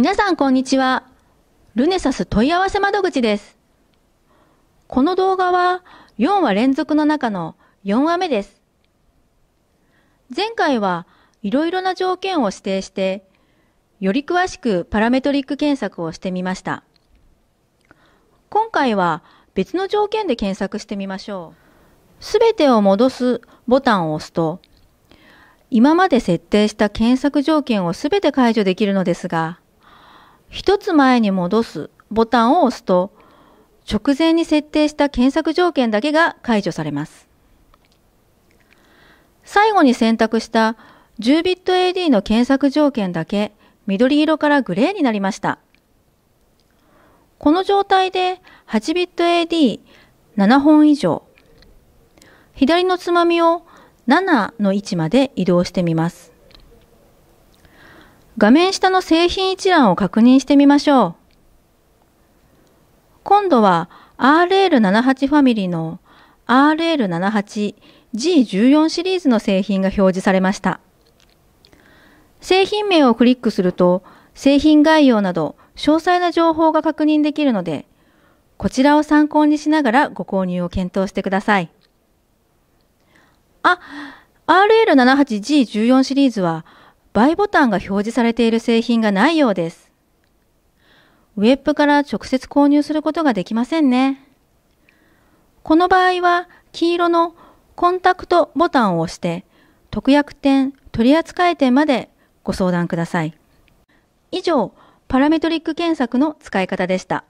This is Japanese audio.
皆さんこんにちは。ルネサス問い合わせ窓口です。この動画は4話連続の中の4話目です。前回はいろいろな条件を指定して、より詳しくパラメトリック検索をしてみました。今回は別の条件で検索してみましょう。すべてを戻すボタンを押すと、今まで設定した検索条件をすべて解除できるのですが、一つ前に戻すボタンを押すと、直前に設定した検索条件だけが解除されます。最後に選択した10ビット AD の検索条件だけ緑色からグレーになりました。この状態で8ビット AD7 本以上、左のつまみを7の位置まで移動してみます。画面下の製品一覧を確認してみましょう。今度は RL78 ファミリーの RL78G14 シリーズの製品が表示されました。製品名をクリックすると製品概要など詳細な情報が確認できるので、こちらを参考にしながらご購入を検討してください。あ、RL78G14 シリーズはバイボタンが表示されている製品がないようです。ウェブから直接購入することができませんね。この場合は黄色のコンタクトボタンを押して特約店取扱店までご相談ください。以上、パラメトリック検索の使い方でした。